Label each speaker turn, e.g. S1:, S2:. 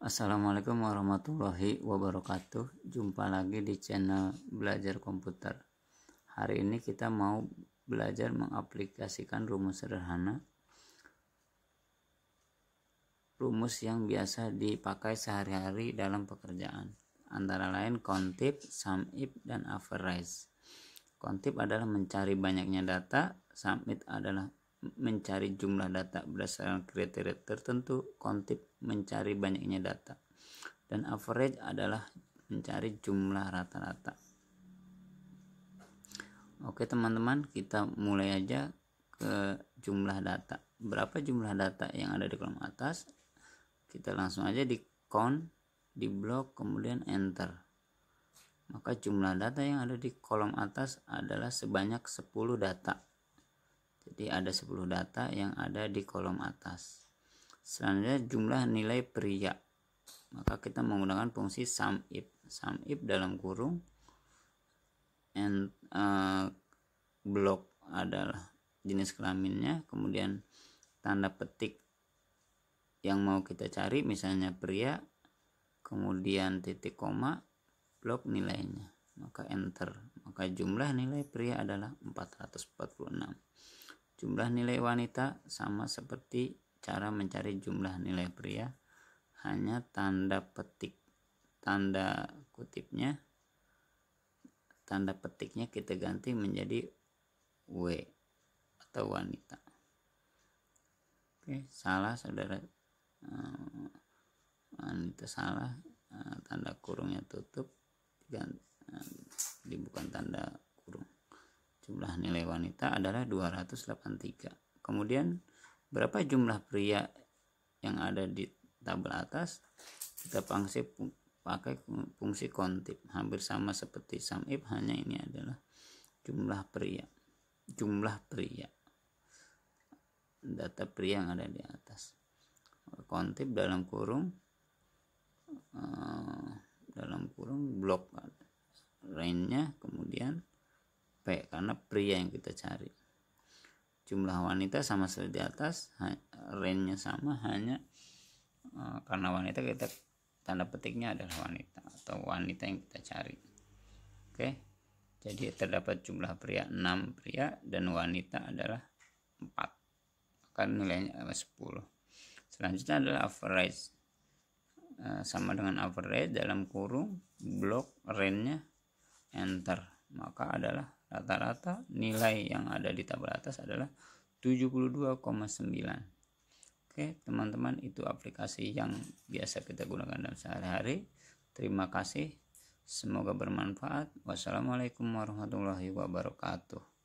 S1: Assalamualaikum warahmatullahi wabarakatuh. Jumpa lagi di channel Belajar Komputer. Hari ini kita mau belajar mengaplikasikan rumus sederhana. Rumus yang biasa dipakai sehari-hari dalam pekerjaan, antara lain kontip, sumif, dan average. Kontip adalah mencari banyaknya data, sumif adalah mencari jumlah data berdasarkan kriteria tertentu, kontip mencari banyaknya data, dan average adalah mencari jumlah rata-rata. Oke teman-teman, kita mulai aja ke jumlah data. Berapa jumlah data yang ada di kolom atas? Kita langsung aja di count, di blok, kemudian enter. Maka jumlah data yang ada di kolom atas adalah sebanyak 10 data. Jadi ada 10 data yang ada di kolom atas. Selanjutnya jumlah nilai pria. Maka kita menggunakan fungsi sum if. Sum if dalam kurung and uh, eh, blok adalah jenis kelaminnya, kemudian tanda petik yang mau kita cari misalnya pria, kemudian titik koma, blok nilainya maka enter maka jumlah nilai pria adalah 446 Jumlah nilai wanita sama seperti cara mencari jumlah nilai pria, hanya tanda petik, tanda kutipnya, tanda petiknya kita ganti menjadi W atau wanita. Oke, salah saudara, eh, wanita salah, eh, tanda kurungnya tutup, ganti, eh, tanda jumlah nilai wanita adalah 283. Kemudian berapa jumlah pria yang ada di tabel atas? Kita pangsi pakai fungsi kontip. Hampir sama seperti samib, hanya ini adalah jumlah pria. Jumlah pria. Data pria yang ada di atas. Kontip dalam kurung eh, dalam kurung blok range-nya P karena pria yang kita cari jumlah wanita sama seperti di atas range-nya sama hanya eh, karena wanita kita tanda petiknya adalah wanita atau wanita yang kita cari oke jadi terdapat jumlah pria 6 pria dan wanita adalah 4 maka nilainya adalah 10 selanjutnya adalah average eh, sama dengan average dalam kurung blok range-nya enter maka adalah Rata-rata nilai yang ada di tabel atas adalah 72,9. Oke, teman-teman, itu aplikasi yang biasa kita gunakan dalam sehari-hari. Terima kasih. Semoga bermanfaat. Wassalamualaikum warahmatullahi wabarakatuh.